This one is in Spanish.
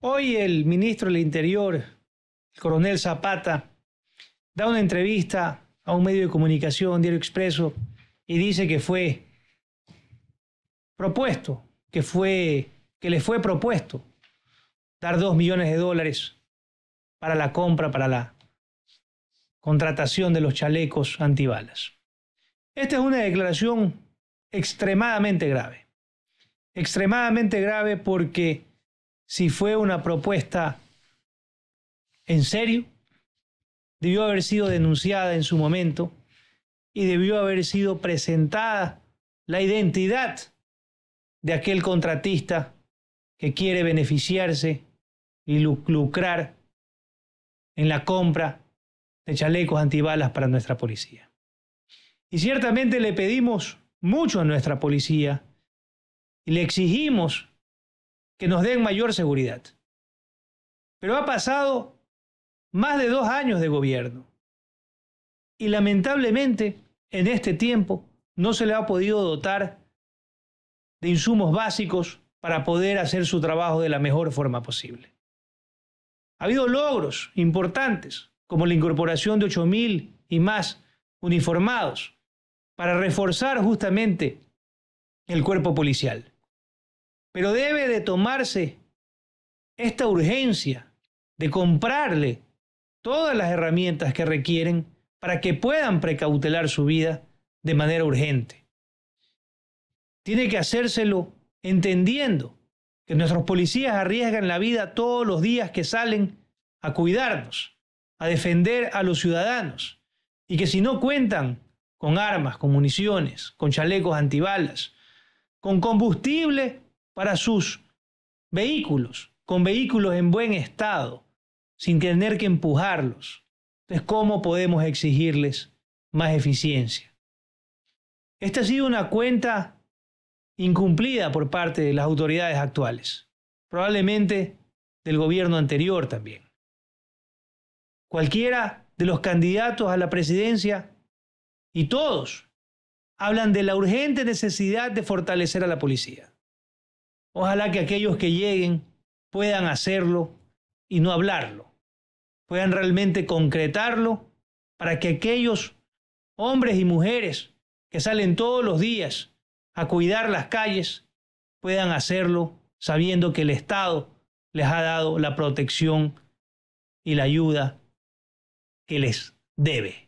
Hoy el ministro del Interior, el coronel Zapata, da una entrevista a un medio de comunicación, Diario Expreso, y dice que fue propuesto, que fue que le fue propuesto dar dos millones de dólares para la compra, para la contratación de los chalecos antibalas. Esta es una declaración extremadamente grave. Extremadamente grave porque si fue una propuesta en serio, debió haber sido denunciada en su momento y debió haber sido presentada la identidad de aquel contratista que quiere beneficiarse y lucrar en la compra de chalecos antibalas para nuestra policía. Y ciertamente le pedimos mucho a nuestra policía y le exigimos que nos den mayor seguridad. Pero ha pasado más de dos años de gobierno y lamentablemente en este tiempo no se le ha podido dotar de insumos básicos para poder hacer su trabajo de la mejor forma posible. Ha habido logros importantes, como la incorporación de 8.000 y más uniformados, para reforzar justamente el cuerpo policial. Pero debe de tomarse esta urgencia de comprarle todas las herramientas que requieren para que puedan precautelar su vida de manera urgente. Tiene que hacérselo entendiendo que nuestros policías arriesgan la vida todos los días que salen a cuidarnos, a defender a los ciudadanos, y que si no cuentan con armas, con municiones, con chalecos antibalas, con combustible, para sus vehículos, con vehículos en buen estado, sin tener que empujarlos. Entonces, ¿cómo podemos exigirles más eficiencia? Esta ha sido una cuenta incumplida por parte de las autoridades actuales, probablemente del gobierno anterior también. Cualquiera de los candidatos a la presidencia y todos hablan de la urgente necesidad de fortalecer a la policía. Ojalá que aquellos que lleguen puedan hacerlo y no hablarlo, puedan realmente concretarlo para que aquellos hombres y mujeres que salen todos los días a cuidar las calles puedan hacerlo sabiendo que el Estado les ha dado la protección y la ayuda que les debe.